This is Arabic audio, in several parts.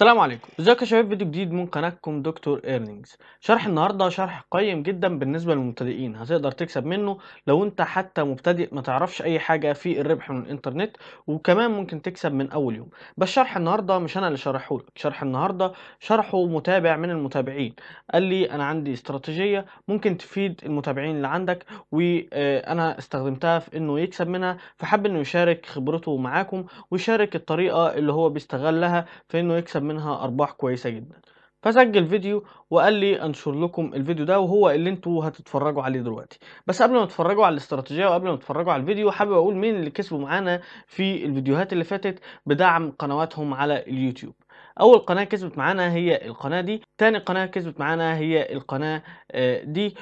السلام عليكم ازيكم يا شباب فيديو جديد من قناتكم دكتور ايرنينجز شرح النهارده شرح قيم جدا بالنسبه للمبتدئين هتقدر تكسب منه لو انت حتى مبتدئ ما تعرفش اي حاجه في الربح من الانترنت وكمان ممكن تكسب من اول يوم بس شرح النهارده مش انا اللي شرحه لك شرح النهارده شرحه متابع من المتابعين قال لي انا عندي استراتيجيه ممكن تفيد المتابعين اللي عندك وانا استخدمتها في انه يكسب منها فحب انه يشارك خبرته معاكم ويشارك الطريقه اللي هو بيستغلها في انه يكسب منها ارباح كويسه جدا فسجل فيديو وقال لي انشر لكم الفيديو ده وهو اللي انتوا هتتفرجوا عليه دلوقتي بس قبل ما تتفرجوا على الاستراتيجيه وقبل ما تتفرجوا على الفيديو حابب اقول مين اللي كسبوا معانا في الفيديوهات اللي فاتت بدعم قنواتهم على اليوتيوب اول قناه كسبت معانا هي القناه دي تاني قناه كسبت معانا هي القناه آه، دي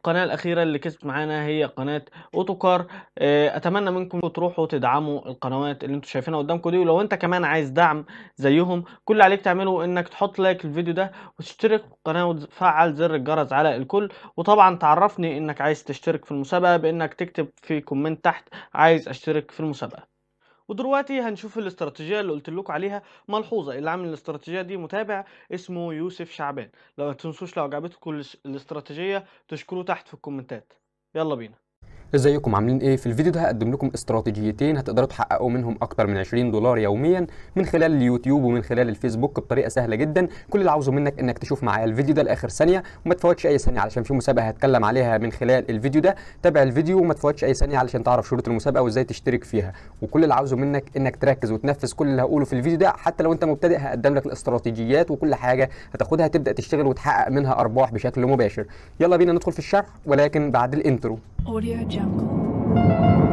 القناة الأخيرة اللي كسبت معانا هي قناة أوتوكار آه، أتمنى منكم تروحوا تدعموا القنوات اللي انتوا شايفينها قدامكم دي ولو انت كمان عايز دعم زيهم كل اللي عليك تعمله انك تحط لايك للفيديو ده وتشترك في القناة وتفعل زر الجرس على الكل وطبعا تعرفني انك عايز تشترك في المسابقة بانك تكتب في كومنت تحت عايز اشترك في المسابقة ودلوقتي هنشوف الاستراتيجيه اللي قلت لكم عليها ملحوظه اللي عامل الاستراتيجيه دي متابع اسمه يوسف شعبان لو ما تنسوش لو عجبتكم الاستراتيجيه تشكروه تحت في الكومنتات يلا بينا ازيكم عاملين ايه في الفيديو ده هقدم لكم استراتيجيتين هتقدروا تحققوا منهم اكتر من 20 دولار يوميا من خلال اليوتيوب ومن خلال الفيسبوك بطريقه سهله جدا كل اللي عاوزه منك انك تشوف معايا الفيديو ده لاخر ثانيه وما تفوتش اي ثانيه علشان في مسابقه هتكلم عليها من خلال الفيديو ده تابع الفيديو وما تفوتش اي ثانيه علشان تعرف شروط المسابقه وازاي تشترك فيها وكل اللي عاوزه منك انك تركز وتنفذ كل اللي هقوله في الفيديو ده حتى لو انت مبتدئ هقدم لك الاستراتيجيات وكل حاجه هتاخدها تبدا تشتغل وتحقق منها ارباح بشكل مباشر يلا بينا ندخل في الشرح ولكن بعد الانترو 两个。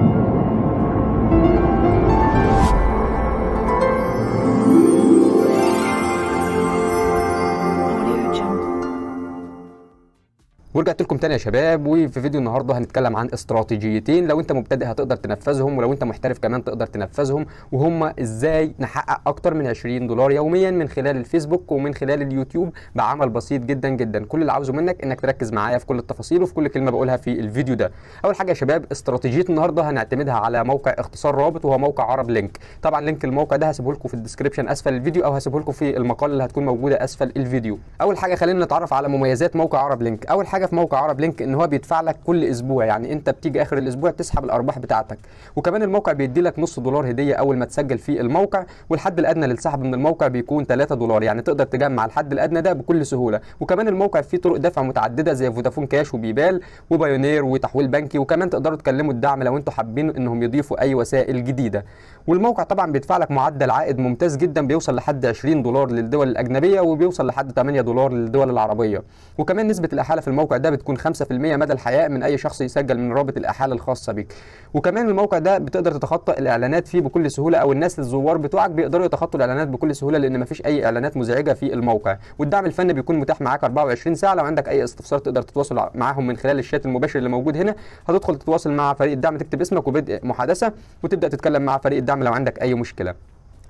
ورجعت لكم تاني يا شباب وفي فيديو النهارده هنتكلم عن استراتيجيتين لو انت مبتدئ هتقدر تنفذهم ولو انت محترف كمان تقدر تنفذهم وهم ازاي نحقق اكتر من 20 دولار يوميا من خلال الفيسبوك ومن خلال اليوتيوب بعمل بسيط جدا جدا كل اللي عاوزه منك انك تركز معايا في كل التفاصيل وفي كل كلمه بقولها في الفيديو ده اول حاجه يا شباب استراتيجيه النهارده هنعتمدها على موقع اختصار رابط وهو موقع عرب لينك طبعا لينك الموقع ده هسيبه لكم في الديسكربشن اسفل الفيديو او هسيبه لكم في المقال اللي هتكون موجوده اسفل الفيديو اول حاجه خلينا نتعرف على مميزات موقع عرب لينك اول حاجه في موقع عرب لينك ان هو بيدفع لك كل اسبوع يعني انت بتيجي اخر الاسبوع تسحب الارباح بتاعتك وكمان الموقع بيدي لك نص دولار هديه اول ما تسجل في الموقع والحد الادنى للسحب من الموقع بيكون 3 دولار يعني تقدر تجمع الحد الادنى ده بكل سهوله وكمان الموقع فيه طرق دفع متعدده زي فودافون كاش وبيبال وبايونير وتحويل بنكي وكمان تقدروا تكلموا الدعم لو انتم حابين انهم يضيفوا اي وسائل جديده والموقع طبعا بيدفع لك معدل عائد ممتاز جدا بيوصل لحد 20 دولار للدول الاجنبيه وبيوصل لحد 8 دولار للدول العربيه وكمان نسبه الاحاله في الموقع ده بتكون 5% مدى الحياة من أي شخص يسجل من رابط الأحالة الخاصة بيك وكمان الموقع ده بتقدر تتخطى الإعلانات فيه بكل سهولة أو الناس الزوار بتوعك بيقدروا يتخطوا الإعلانات بكل سهولة لأن مفيش أي إعلانات مزعجة في الموقع والدعم الفني بيكون متاح معاك 24 ساعة لو عندك أي استفسار تقدر تتواصل معاهم من خلال الشات المباشر اللي موجود هنا هتدخل تتواصل مع فريق الدعم تكتب اسمك وبدء محادثة وتبدأ تتكلم مع فريق الدعم لو عندك أي مشكلة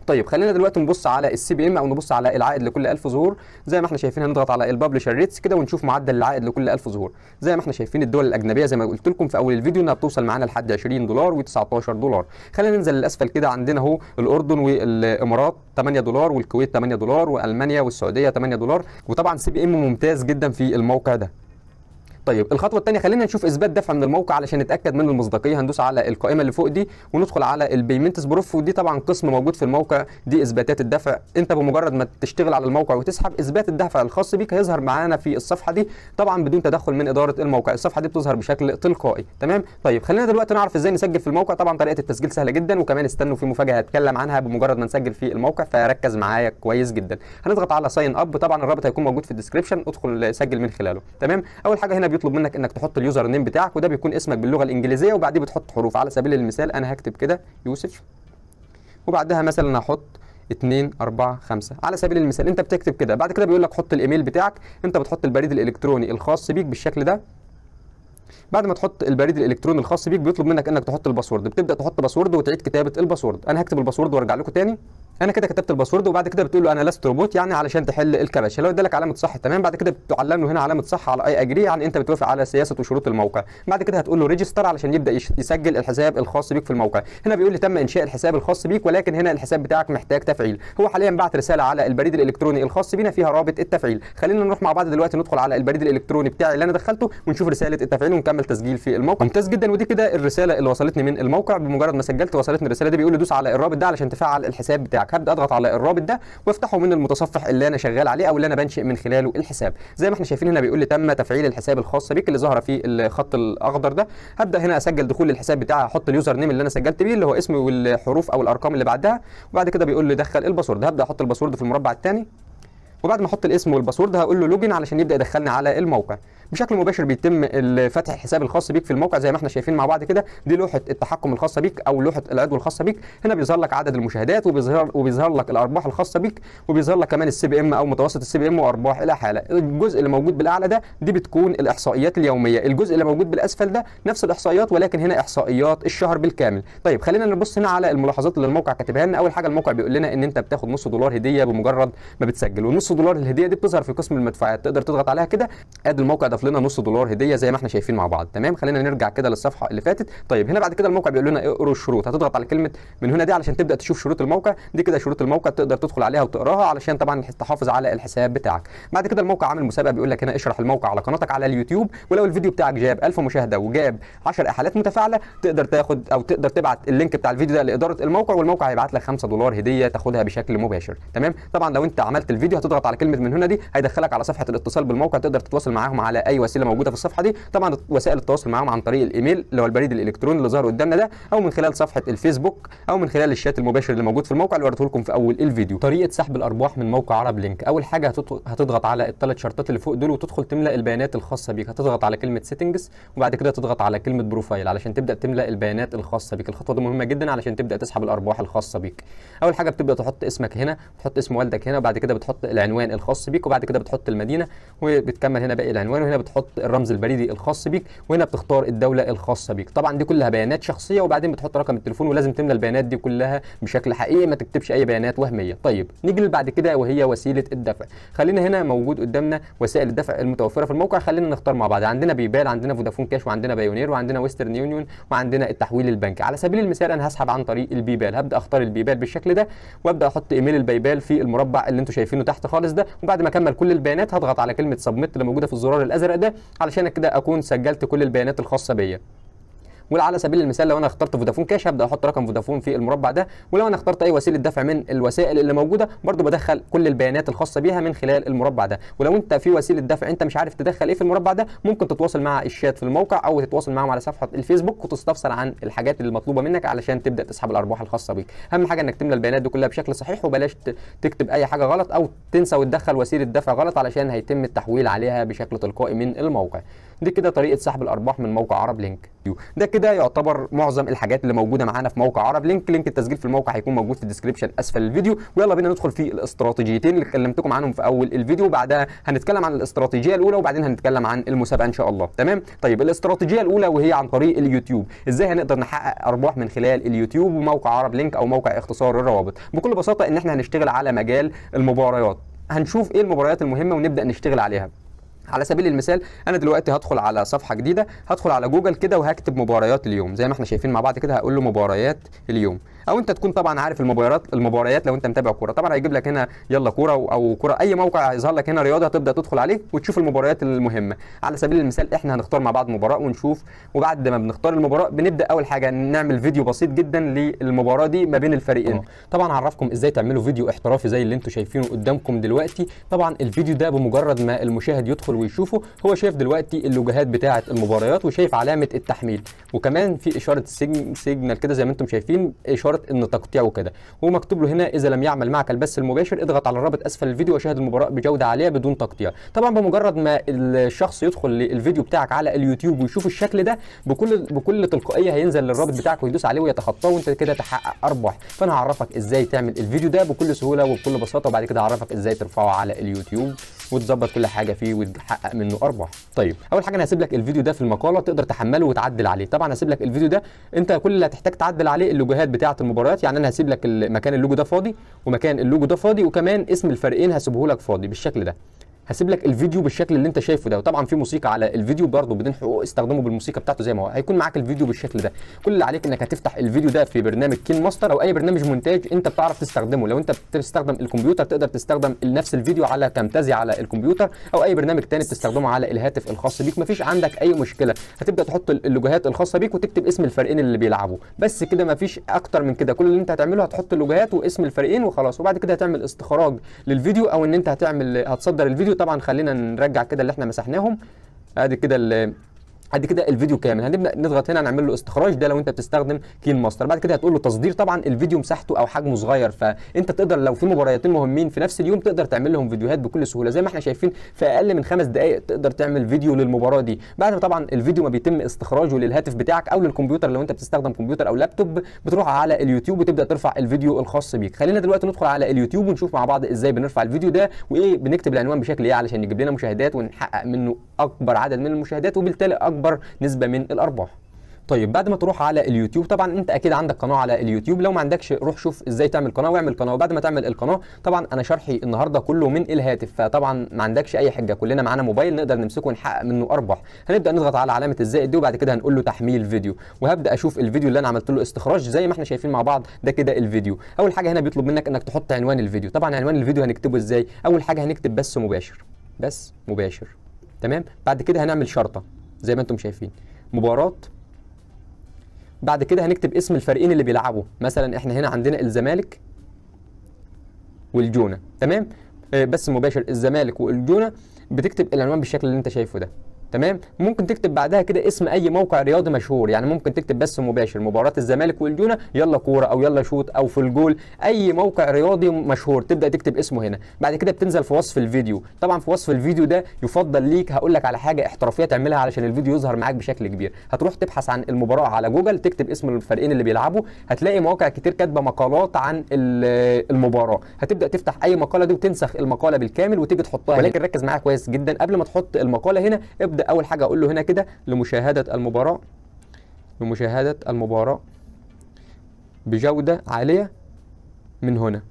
طيب خلينا دلوقتي نبص على السي بي ام او نبص على العائد لكل 1000 ظهور زي ما احنا شايفين هنضغط على الببلشر ريتس كده ونشوف معدل العائد لكل 1000 ظهور زي ما احنا شايفين الدول الاجنبيه زي ما قلت لكم في اول الفيديو انها بتوصل معانا لحد 20 دولار و19 دولار خلينا ننزل للاسفل كده عندنا اهو الاردن والامارات 8 دولار والكويت 8 دولار والمانيا والسعوديه 8 دولار وطبعا سي بي ام ممتاز جدا في الموقع ده طيب الخطوه الثانيه خلينا نشوف اثبات دفع من الموقع علشان نتاكد من المصداقيه هندوس على القائمه اللي فوق دي وندخل على البيمنتس بروف ودي طبعا قسم موجود في الموقع دي اثباتات الدفع انت بمجرد ما تشتغل على الموقع وتسحب اثبات الدفع الخاص بيك هيظهر معانا في الصفحه دي طبعا بدون تدخل من اداره الموقع الصفحه دي بتظهر بشكل تلقائي تمام طيب خلينا دلوقتي نعرف ازاي نسجل في الموقع طبعا طريقه التسجيل سهله جدا وكمان استنوا في مفاجاه هتكلم عنها بمجرد ما نسجل في الموقع فركز معايا كويس جدا هنضغط على ساين اب طبعا الرابط هيكون موجود في الديسكربشن ادخل سجل من خلاله تمام اول حاجه هنا بيطلب منك انك تحط اليوزر نيم بتاعك وده بيكون اسمك باللغه الانجليزيه وبعديه بتحط حروف على سبيل المثال انا هكتب كده يوسف وبعدها مثلا هحط 2 4 5 على سبيل المثال انت بتكتب كده بعد كده بيقول لك حط الايميل بتاعك انت بتحط البريد الالكتروني الخاص بيك بالشكل ده بعد ما تحط البريد الالكتروني الخاص بيك بيطلب منك انك تحط الباسورد بتبدا تحط باسورد وتعيد كتابه الباسورد انا هكتب الباسورد وارجع لكم تاني انا كده كتبت الباسورد وبعد كده بتقول له انا لست روبوت يعني علشان تحل الكبشه لو ادالك علامه صح تمام بعد كده بتعلم له هنا علامه صح على اي اجري يعني انت بتوافق على سياسه وشروط الموقع بعد كده هتقول له ريجستر علشان يبدا يسجل الحساب الخاص بيك في الموقع هنا بيقول لي تم انشاء الحساب الخاص بيك ولكن هنا الحساب بتاعك محتاج تفعيل هو حاليا بعت رساله على البريد الالكتروني الخاص بينا فيها رابط التفعيل خلينا نروح مع بعض دلوقتي ندخل على البريد الالكتروني بتاعي اللي انا دخلته ونشوف رساله التفعيل ونكمل تسجيل في الموقع ممتاز جدا ودي كده الرساله اللي وصلتني من الموقع بمجرد ما سجلت وصلتني الرساله دي بيقول لي دوس على الرابط ده علشان تفعل الحساب بتاعك بتاعك هبدا اضغط على الرابط ده وافتحه من المتصفح اللي انا شغال عليه او اللي انا بنشئ من خلاله الحساب زي ما احنا شايفين هنا بيقول لي تم تفعيل الحساب الخاص بيك اللي ظاهره في الخط الاخضر ده هبدا هنا اسجل دخول الحساب بتاعي احط اليوزر نيم اللي انا سجلت بيه اللي هو اسمي والحروف او الارقام اللي بعدها وبعد كده بيقول لي دخل الباسورد هبدا احط الباسورد في المربع الثاني وبعد ما احط الاسم والباسورد هقول له لوجن علشان يبدا يدخلني على الموقع بشكل مباشر بيتم فتح الحساب الخاص بيك في الموقع زي ما احنا شايفين مع بعض كده دي لوحه التحكم الخاصه بيك او لوحه العضو الخاصه بيك هنا بيظهر لك عدد المشاهدات وبيظهر وبيظهر لك الارباح الخاصه بيك وبيظهر لك كمان السي بي ام او متوسط السي بي ام وارباح الى حاله الجزء اللي موجود بالاعلى ده دي بتكون الاحصائيات اليوميه الجزء اللي موجود بالاسفل ده نفس الاحصائيات ولكن هنا احصائيات الشهر بالكامل طيب خلينا نبص هنا على الملاحظات اللي الموقع كاتبها لنا اول حاجه الموقع بيقول لنا ان انت بتاخد نص دولار هديه بمجرد ما بتسجل والنص دولار الهديه دي بتظهر في قسم المدفوعات تقدر تضغط عليها كده ادي الموقع ده خطف لنا نص دولار هديه زي ما احنا شايفين مع بعض تمام خلينا نرجع كده للصفحه اللي فاتت طيب هنا بعد كده الموقع بيقول لنا اقروا الشروط هتضغط على كلمه من هنا دي علشان تبدا تشوف شروط الموقع دي كده شروط الموقع تقدر تدخل عليها وتقراها علشان طبعا تحافظ على الحساب بتاعك بعد كده الموقع عامل مسابقه بيقول لك هنا اشرح الموقع على قناتك على اليوتيوب ولو الفيديو بتاعك جاب 1000 مشاهده وجاب 10 احالات متفاعله تقدر تاخد او تقدر تبعت اللينك بتاع الفيديو ده لاداره الموقع والموقع هيبعت لك 5 دولار هديه تاخدها بشكل مباشر تمام طبعا لو انت عملت الفيديو هتضغط على كلمه من هنا دي هيدخلك على صفحه الاتصال بالموقع تقدر تتواصل معاهم على اي وسيله موجوده في الصفحه دي طبعا وسائل التواصل معاهم عن طريق الايميل اللي هو البريد الالكتروني اللي ظهر قدامنا ده او من خلال صفحه الفيسبوك او من خلال الشات المباشر اللي موجود في الموقع اللي وريته لكم في اول الفيديو طريقه سحب الارباح من موقع عرب لينك اول حاجه هتضغط على الثلاث شرطات اللي فوق دول وتدخل تملأ البيانات الخاصه بيك هتضغط على كلمه سيتنجز وبعد كده تضغط على كلمه بروفايل علشان تبدا تملأ البيانات الخاصه بيك الخطوه دي مهمه جدا علشان تبدا تسحب الارباح الخاصه بيك اول حاجه بتبدا تحط اسمك هنا بتحط اسم والدك هنا وبعد كده بتحط العنوان الخاص بيك وبعد كده بتحط المدينه وبتكمل هنا باقي العنوان وهنا بتحط الرمز البريدي الخاص بيك وهنا بتختار الدوله الخاصه بيك طبعا دي كلها بيانات شخصيه وبعدين بتحط رقم التليفون ولازم تملى البيانات دي كلها بشكل حقيقي ما تكتبش اي بيانات وهميه طيب نيجي بعد كده وهي وسيله الدفع خلينا هنا موجود قدامنا وسائل الدفع المتوفره في الموقع خلينا نختار مع بعض عندنا بيبال عندنا فودافون كاش وعندنا بايونير وعندنا ويسترن يونيون وعندنا التحويل البنكي على سبيل المثال انا هسحب عن طريق البيبال هبدا اختار البيبال بالشكل ده وابدا احط ايميل البيبال في المربع اللي انتم شايفينه تحت خالص ده وبعد ما اكمل كل البيانات هضغط على كلمه سبميت اللي موجوده في الزرار الازرق الازرق ده علشان كده اكون سجلت كل البيانات الخاصه بيا وعلى سبيل المثال لو انا اخترت فودافون كاش هبدا احط رقم فودافون في المربع ده ولو انا اخترت اي وسيله دفع من الوسائل اللي موجوده برده بدخل كل البيانات الخاصه بيها من خلال المربع ده ولو انت في وسيله دفع انت مش عارف تدخل ايه في المربع ده ممكن تتواصل مع الشات في الموقع او تتواصل معاهم على صفحه الفيسبوك وتستفسر عن الحاجات اللي مطلوبه منك علشان تبدا تسحب الارباح الخاصه بيك اهم حاجه انك تملى البيانات دي كلها بشكل صحيح وبلاش تكتب اي حاجه غلط او تنسى وتدخل وسيله دفع غلط علشان هيتم التحويل عليها بشكل تلقائي من الموقع دي كده طريقه سحب الارباح من موقع عرب لينك ده كده يعتبر معظم الحاجات اللي موجوده معانا في موقع عرب لينك لينك التسجيل في الموقع هيكون موجود في الديسكربشن اسفل الفيديو ويلا بينا ندخل في الاستراتيجيتين اللي كلمتكم عنهم في اول الفيديو وبعدها هنتكلم عن الاستراتيجيه الاولى وبعدين هنتكلم عن المسابقه ان شاء الله تمام طيب الاستراتيجيه الاولى وهي عن طريق اليوتيوب ازاي هنقدر نحقق ارباح من خلال اليوتيوب وموقع عرب لينك او موقع اختصار الروابط بكل بساطه ان احنا هنشتغل على مجال المباريات هنشوف ايه المباريات المهمه ونبدا نشتغل عليها على سبيل المثال انا دلوقتي هدخل على صفحه جديده هدخل على جوجل كده وهكتب مباريات اليوم زي ما احنا شايفين مع بعض كده هقول له مباريات اليوم او انت تكون طبعا عارف المباريات المباريات لو انت متابع كوره طبعا هيجيب لك هنا يلا كوره او كوره اي موقع هيظهر لك هنا رياضه هتبدا تدخل عليه وتشوف المباريات المهمه على سبيل المثال احنا هنختار مع بعض مباراه ونشوف وبعد ما بنختار المباراه بنبدا اول حاجه نعمل فيديو بسيط جدا للمباراه دي ما بين الفريقين آه. طبعا هعرفكم ازاي تعملوا فيديو احترافي زي اللي انتم شايفينه قدامكم دلوقتي طبعا الفيديو ده بمجرد ما المشاهد يدخل ويشوفه هو شايف دلوقتي اللوجوهات بتاعه المباريات وشايف علامه التحميل وكمان في اشاره سيجنال كده زي ما انتم شايفين اشاره ان تقطيع وكده ومكتوب له هنا اذا لم يعمل معك البث المباشر اضغط على الرابط اسفل الفيديو وشاهد المباراه بجوده عاليه بدون تقطيع طبعا بمجرد ما الشخص يدخل الفيديو بتاعك على اليوتيوب ويشوف الشكل ده بكل بكل تلقائيه هينزل للرابط بتاعك ويدوس عليه ويتخطاه وانت كده تحقق ارباح فانا هعرفك ازاي تعمل الفيديو ده بكل سهوله وبكل بساطه وبعد كده هعرفك ازاي ترفعه على اليوتيوب وتظبط كل حاجه فيه وتحقق منه ارباح طيب اول حاجه انا هسيب لك الفيديو ده في المقاله تقدر تحمله وتعدل عليه طبعا هسيب لك الفيديو ده انت كل اللي هتحتاج تعدل عليه اللوجوهات بتاعه المباريات يعني انا هسيب لك مكان اللوجو ده فاضي ومكان اللوجو ده فاضي وكمان اسم الفريقين هسيبه لك فاضي بالشكل ده هسيب لك الفيديو بالشكل اللي انت شايفه ده وطبعا في موسيقى على الفيديو برضه بدون حقوق استخدمه بالموسيقى بتاعته زي ما هو هيكون معاك الفيديو بالشكل ده كل اللي عليك انك هتفتح الفيديو ده في برنامج كين ماستر او اي برنامج مونتاج انت بتعرف تستخدمه لو انت بتستخدم الكمبيوتر تقدر تستخدم نفس الفيديو على تمتازي على الكمبيوتر او اي برنامج تاني بتستخدمه على الهاتف الخاص بيك مفيش عندك اي مشكله هتبدا تحط اللوجوهات الخاصه بيك وتكتب اسم الفريقين اللي بيلعبوا بس كده مفيش اكتر من كده كل اللي انت هتعمله هتحط اللوجوهات واسم الفريقين وخلاص وبعد كده هتعمل استخراج للفيديو او ان انت هتعمل هتصدر الفيديو طبعا خلينا نرجع كده اللي احنا مسحناهم ادي كده بعد كده الفيديو كامل هنبدا نضغط هنا نعمل له استخراج ده لو انت بتستخدم كين ماستر بعد كده هتقول له تصدير طبعا الفيديو مساحته او حجمه صغير فانت تقدر لو في مباريتين مهمين في نفس اليوم تقدر تعمل لهم فيديوهات بكل سهوله زي ما احنا شايفين في اقل من خمس دقائق تقدر تعمل فيديو للمباراه دي بعد ما طبعا الفيديو ما بيتم استخراجه للهاتف بتاعك او للكمبيوتر لو انت بتستخدم كمبيوتر او لابتوب بتروح على اليوتيوب وتبدا ترفع الفيديو الخاص بيك خلينا دلوقتي ندخل على اليوتيوب ونشوف مع بعض ازاي بنرفع الفيديو ده وايه بنكتب العنوان بشكل ايه علشان يجيب لنا مشاهدات ونحقق منه اكبر عدد من المشاهدات وبالتالي أكبر اكبر نسبه من الارباح طيب بعد ما تروح على اليوتيوب طبعا انت اكيد عندك قناه على اليوتيوب لو ما عندكش روح شوف ازاي تعمل قناه واعمل قناه وبعد ما تعمل القناه طبعا انا شرحي النهارده كله من الهاتف فطبعا ما عندكش اي حجه كلنا معانا موبايل نقدر نمسكه ونحقق منه ارباح هنبدا نضغط على علامه الزائد دي وبعد كده هنقول له تحميل فيديو وهبدا اشوف الفيديو اللي انا عملت له استخراج زي ما احنا شايفين مع بعض ده كده الفيديو اول حاجه هنا بيطلب منك انك تحط عنوان الفيديو طبعا عنوان الفيديو هنكتبه ازاي اول حاجه هنكتب بس مباشر بس مباشر تمام بعد كده هنعمل شرطه زي ما انتم شايفين مباراه بعد كده هنكتب اسم الفريقين اللي بيلعبوا مثلا احنا هنا عندنا الزمالك والجونه تمام آه، بس مباشر الزمالك والجونه بتكتب العنوان بالشكل اللي انت شايفه ده تمام ممكن تكتب بعدها كده اسم اي موقع رياضي مشهور يعني ممكن تكتب بس مباشر مباراه الزمالك والجونه يلا كوره او يلا شوط او في الجول اي موقع رياضي مشهور تبدا تكتب اسمه هنا بعد كده بتنزل في وصف الفيديو طبعا في وصف الفيديو ده يفضل ليك هقول لك على حاجه احترافيه تعملها علشان الفيديو يظهر معاك بشكل كبير هتروح تبحث عن المباراه على جوجل تكتب اسم الفريقين اللي بيلعبوا هتلاقي مواقع كتير كاتبه مقالات عن المباراه هتبدا تفتح اي مقاله دي وتنسخ المقاله بالكامل وتيجي تحطها ولكن ركز معايا كويس جدا قبل ما تحط المقاله هنا ابدا هبدا اول حاجه اقول له هنا كده لمشاهده المباراه لمشاهده المباراه بجوده عاليه من هنا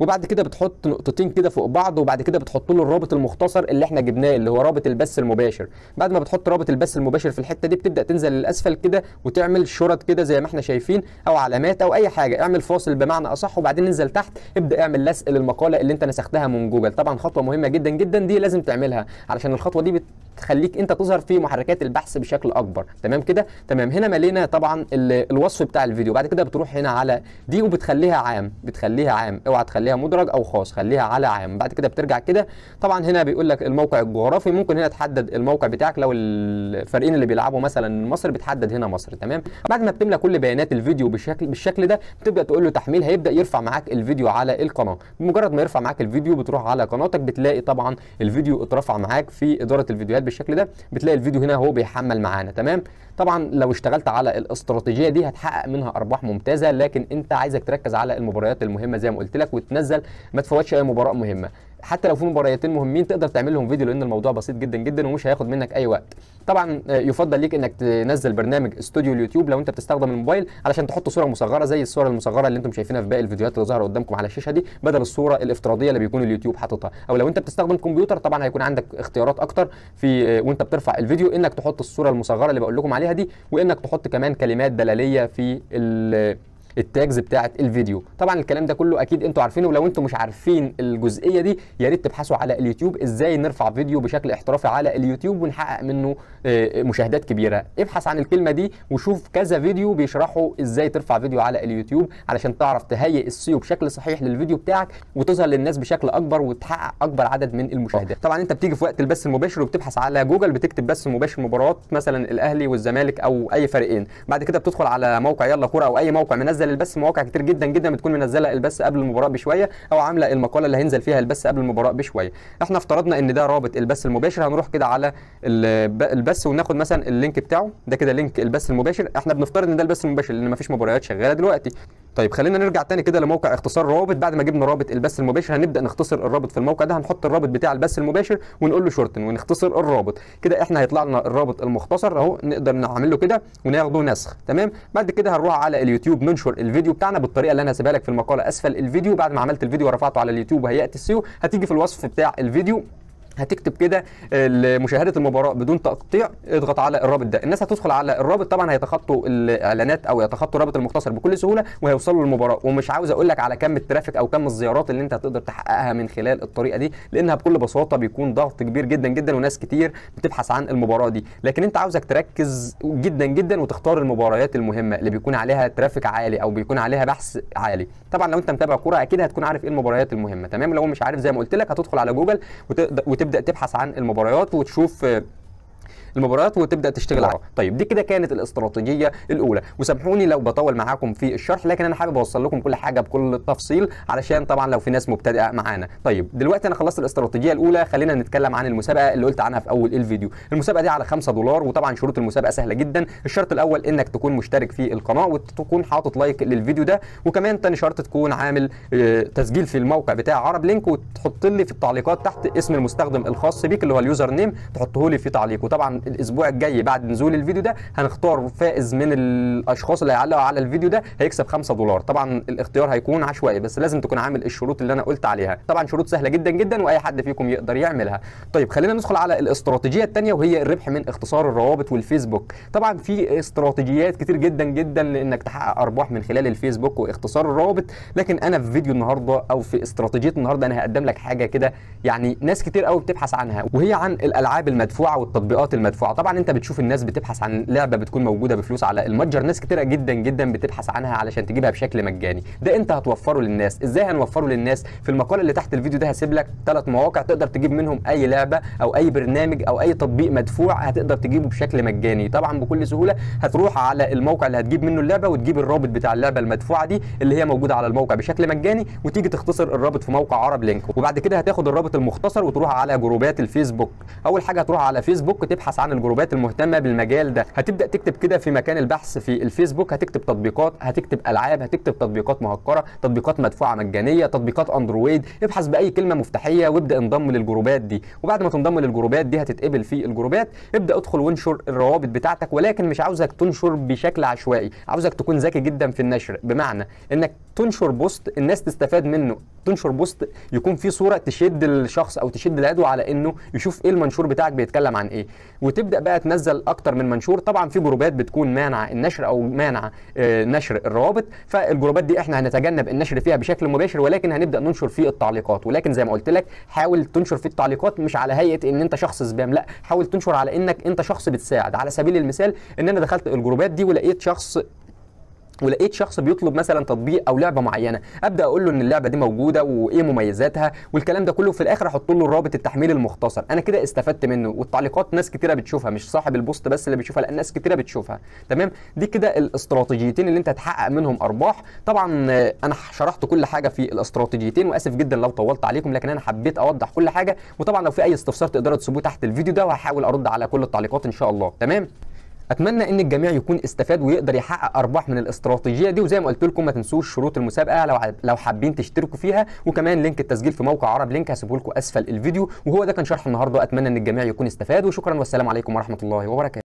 وبعد كده بتحط نقطتين كده فوق بعض وبعد كده بتحط له الرابط المختصر اللي احنا جبناه اللي هو رابط البث المباشر بعد ما بتحط رابط البث المباشر في الحته دي بتبدا تنزل للاسفل كده وتعمل شرط كده زي ما احنا شايفين او علامات او اي حاجه اعمل فاصل بمعنى اصح وبعدين انزل تحت ابدا اعمل لصق للمقاله اللي انت نسختها من جوجل طبعا خطوه مهمه جدا جدا دي لازم تعملها علشان الخطوه دي بت تخليك انت تظهر في محركات البحث بشكل اكبر تمام كده تمام هنا ملينا طبعا الوصف بتاع الفيديو بعد كده بتروح هنا على دي وبتخليها عام بتخليها عام اوعى تخليها مدرج او خاص خليها على عام بعد كده بترجع كده طبعا هنا بيقول لك الموقع الجغرافي ممكن هنا تحدد الموقع بتاعك لو الفريقين اللي بيلعبوا مثلا مصر بتحدد هنا مصر تمام بعد ما بتملى كل بيانات الفيديو بالشكل بالشكل ده بتبدا تقول له تحميل هيبدا يرفع معاك الفيديو على القناه بمجرد ما يرفع معاك الفيديو بتروح على قناتك بتلاقي طبعا الفيديو اترفع معاك في اداره الفيديوهات بالشكل ده بتلاقي الفيديو هنا هو بيحمل معانا تمام طبعا لو اشتغلت على الاستراتيجيه دي هتحقق منها ارباح ممتازه لكن انت عايزك تركز على المباريات المهمه زي ما قلت لك وتنزل ما تفوتش اي مباراه مهمه حتى لو في مباريتين مهمين تقدر تعمل لهم فيديو لان الموضوع بسيط جدا جدا ومش هياخد منك اي وقت طبعا آه، يفضل ليك انك تنزل برنامج استوديو اليوتيوب لو انت بتستخدم الموبايل علشان تحط صوره مصغره زي الصور المصغره اللي انتم شايفينها في باقي الفيديوهات اللي ظاهره قدامكم على الشاشه دي بدل الصوره الافتراضيه اللي بيكون اليوتيوب حاططها او لو انت بتستخدم كمبيوتر طبعا هيكون عندك اختيارات اكتر في آه، وانت بترفع الفيديو انك تحط الصوره المصغره اللي بقول لكم عليها دي وانك تحط كمان كلمات دلاليه في التاجز بتاعه الفيديو طبعا الكلام ده كله اكيد انتوا عارفينه ولو انتوا مش عارفين الجزئيه دي يا ريت تبحثوا على اليوتيوب ازاي نرفع فيديو بشكل احترافي على اليوتيوب ونحقق منه آه، مشاهدات كبيره ابحث عن الكلمه دي وشوف كذا فيديو بيشرحوا ازاي ترفع فيديو على اليوتيوب علشان تعرف تهيئ السيو بشكل صحيح للفيديو بتاعك وتظهر للناس بشكل اكبر وتحقق اكبر عدد من المشاهدات طبعا انت بتيجي في وقت البث المباشر وبتبحث على جوجل بتكتب بث مباشر مباريات مثلا الاهلي والزمالك او اي فريقين بعد كده بتدخل على موقع يلا كوره او اي موقع منزل بينزل البث مواقع كتير جدا جدا بتكون منزله البث قبل المباراه بشويه او عامله المقاله اللي هينزل فيها البث قبل المباراه بشويه احنا افترضنا ان ده رابط البث المباشر هنروح كده على البث وناخد مثلا اللينك بتاعه ده كده لينك البث المباشر احنا بنفترض ان ده البث المباشر لان مفيش مباريات شغاله دلوقتي طيب خلينا نرجع تاني كده لموقع اختصار روابط بعد ما جبنا رابط البث المباشر هنبدا نختصر الرابط في الموقع ده هنحط الرابط بتاع البث المباشر ونقول له شورتن ونختصر الرابط كده احنا هيطلع لنا الرابط المختصر اهو نقدر نعمل له كده وناخده نسخ تمام بعد كده هنروح على اليوتيوب ننشر الفيديو بتاعنا بالطريقه اللي انا هسيبها لك في المقاله اسفل الفيديو بعد ما عملت الفيديو ورفعته على اليوتيوب وهيئت السيو هتيجي في الوصف بتاع الفيديو هتكتب كده آه، لمشاهده المباراه بدون تقطيع اضغط على الرابط ده الناس هتدخل على الرابط طبعا هيتخطوا الاعلانات او يتخطوا الرابط المختصر بكل سهوله وهيوصلوا للمباراه ومش عاوز اقول لك على كم الترافيك او كم الزيارات اللي انت هتقدر تحققها من خلال الطريقه دي لانها بكل بساطه بيكون ضغط كبير جدا جدا وناس كتير بتبحث عن المباراه دي لكن انت عاوزك تركز جدا جدا وتختار المباريات المهمه اللي بيكون عليها ترافيك عالي او بيكون عليها بحث عالي طبعا لو انت متابع كوره اكيد هتكون عارف ايه المباريات المهمه تمام لو مش عارف زي ما قلت لك هتدخل على جوجل وتقدر تبدا تبحث عن المباريات وتشوف المباريات وتبدا تشتغل نعم. عليها طيب دي كده كانت الاستراتيجيه الاولى وسامحوني لو بطول معاكم في الشرح لكن انا حابب اوصل لكم كل حاجه بكل تفصيل علشان طبعا لو في ناس مبتدئه معانا طيب دلوقتي انا خلصت الاستراتيجيه الاولى خلينا نتكلم عن المسابقه اللي قلت عنها في اول الفيديو المسابقه دي على 5 دولار وطبعا شروط المسابقه سهله جدا الشرط الاول انك تكون مشترك في القناه وتكون حاطط لايك للفيديو ده وكمان تاني شرط تكون عامل آه، تسجيل في الموقع بتاع عرب لينك وتحط لي في التعليقات تحت اسم المستخدم الخاص بيك اللي هو اليوزر نيم تحطه لي في تعليق وطبعا الاسبوع الجاي بعد نزول الفيديو ده هنختار فائز من الاشخاص اللي هيعلقوا على الفيديو ده هيكسب 5 دولار طبعا الاختيار هيكون عشوائي بس لازم تكون عامل الشروط اللي انا قلت عليها طبعا شروط سهله جدا جدا واي حد فيكم يقدر يعملها طيب خلينا ندخل على الاستراتيجيه الثانيه وهي الربح من اختصار الروابط والفيسبوك طبعا في استراتيجيات كتير جدا جدا لانك تحقق ارباح من خلال الفيسبوك واختصار الروابط لكن انا في فيديو النهارده او في استراتيجيه النهارده انا هقدم لك حاجه كده يعني ناس كتير قوي بتبحث عنها وهي عن الالعاب المدفوعه والتطبيقات المدفوعه مدفوعه طبعا انت بتشوف الناس بتبحث عن لعبه بتكون موجوده بفلوس على المتجر ناس كتيره جدا جدا بتبحث عنها علشان تجيبها بشكل مجاني ده انت هتوفره للناس ازاي هنوفره للناس في المقال اللي تحت الفيديو ده هسيب لك ثلاث مواقع تقدر تجيب منهم اي لعبه او اي برنامج او اي تطبيق مدفوع هتقدر تجيبه بشكل مجاني طبعا بكل سهوله هتروح على الموقع اللي هتجيب منه اللعبه وتجيب الرابط بتاع اللعبه المدفوعه دي اللي هي موجوده على الموقع بشكل مجاني وتيجي تختصر الرابط في موقع عرب لينك وبعد كده هتاخد الرابط المختصر وتروح على جروبات الفيسبوك اول حاجه هتروح على فيسبوك تبحث عن الجروبات المهتمه بالمجال ده هتبدا تكتب كده في مكان البحث في الفيسبوك هتكتب تطبيقات هتكتب العاب هتكتب تطبيقات مهكره تطبيقات مدفوعه مجانيه تطبيقات اندرويد ابحث باي كلمه مفتاحيه وابدا انضم للجروبات دي وبعد ما تنضم للجروبات دي هتتقبل في الجروبات ابدا ادخل وانشر الروابط بتاعتك ولكن مش عاوزك تنشر بشكل عشوائي عاوزك تكون ذكي جدا في النشر بمعنى انك تنشر بوست الناس تستفاد منه تنشر بوست يكون فيه صوره تشد الشخص او تشد العدو على انه يشوف ايه المنشور بتاعك بيتكلم عن ايه وتبدا بقى تنزل اكتر من منشور طبعا في جروبات بتكون مانعه النشر او مانعه آه، نشر الروابط فالجروبات دي احنا هنتجنب النشر فيها بشكل مباشر ولكن هنبدا ننشر في التعليقات ولكن زي ما قلت لك حاول تنشر في التعليقات مش على هيئه ان انت شخص سبام لا حاول تنشر على انك انت شخص بتساعد على سبيل المثال ان انا دخلت الجروبات دي ولقيت شخص ولقيت شخص بيطلب مثلا تطبيق او لعبه معينه ابدا اقول له ان اللعبه دي موجوده وايه مميزاتها والكلام ده كله في الاخر احط له الرابط التحميل المختصر انا كده استفدت منه والتعليقات ناس كتيره بتشوفها مش صاحب البوست بس اللي بيشوفها لا ناس كتيره بتشوفها تمام دي كده الاستراتيجيتين اللي انت هتحقق منهم ارباح طبعا انا شرحت كل حاجه في الاستراتيجيتين واسف جدا لو طولت عليكم لكن انا حبيت اوضح كل حاجه وطبعا لو في اي استفسار تقدروا تسيبوه تحت الفيديو ده وهحاول ارد على كل التعليقات ان شاء الله تمام اتمنى ان الجميع يكون استفاد ويقدر يحقق ارباح من الاستراتيجيه دي وزي ما قلت لكم ما تنسوش شروط المسابقه لو لو حابين تشتركوا فيها وكمان لينك التسجيل في موقع عرب لينك هسيبه لكم اسفل الفيديو وهو ده كان شرح النهارده اتمنى ان الجميع يكون استفاد وشكرا والسلام عليكم ورحمه الله وبركاته